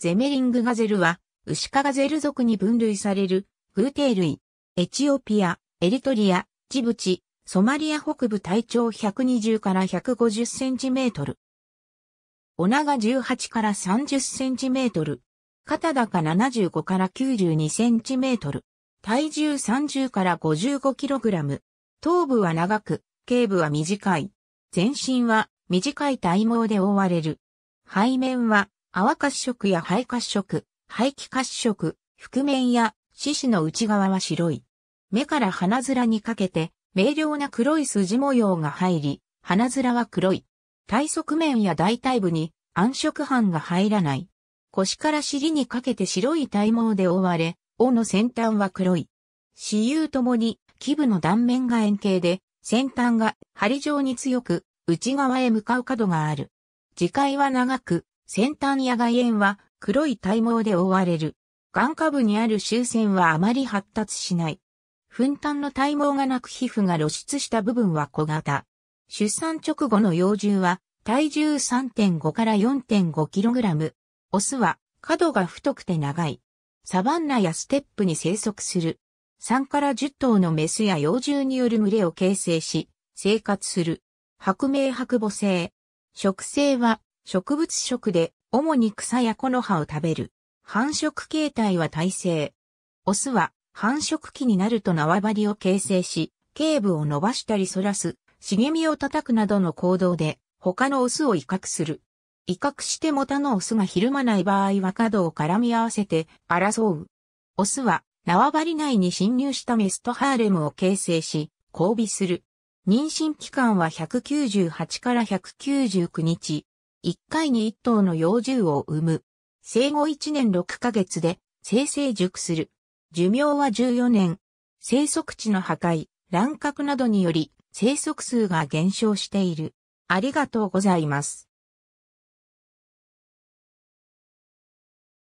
ゼメリングガゼルは、ウシカガゼル族に分類される、グーテイ類。エチオピア、エリトリア、ジブチ、ソマリア北部体長120から150センチメートル。おガ18から30センチメートル。肩高75から92センチメートル。体重30から55キログラム。頭部は長く、頸部は短い。全身は短い体毛で覆われる。背面は泡褐色や肺褐色、肺気褐色、覆面や四肢の内側は白い。目から鼻面にかけて、明瞭な黒い筋模様が入り、鼻面は黒い。体側面や大腿部に暗色斑が入らない。腰から尻にかけて白い体毛で覆われ、尾の先端は黒い。死有ともに、基部の断面が円形で、先端が針状に強く、内側へ向かう角がある。磁界は長く、先端や外縁は黒い体毛で覆われる。眼下部にある周線はあまり発達しない。粉端の体毛がなく皮膚が露出した部分は小型。出産直後の幼獣は体重3.5から 4.5kg。オスは角が太くて長い。サバンナやステップに生息する。3から10頭のメスや幼獣による群れを形成し、生活する。白明白母性。食性は植物食で、主に草や木の葉を食べる。繁殖形態は耐性。オスは繁殖期になると縄張りを形成し、頸部を伸ばしたり反らす、茂みを叩くなどの行動で、他のオスを威嚇する。威嚇しても他のオスがひるまない場合は角を絡み合わせて争う。オスは縄張り内に侵入したメストハーレムを形成し、交尾する。妊娠期間は198から199日、1回に1頭の幼獣を産む。生後1年6ヶ月で生成熟する。寿命は14年。生息地の破壊、乱獲などにより生息数が減少している。ありがとうございます。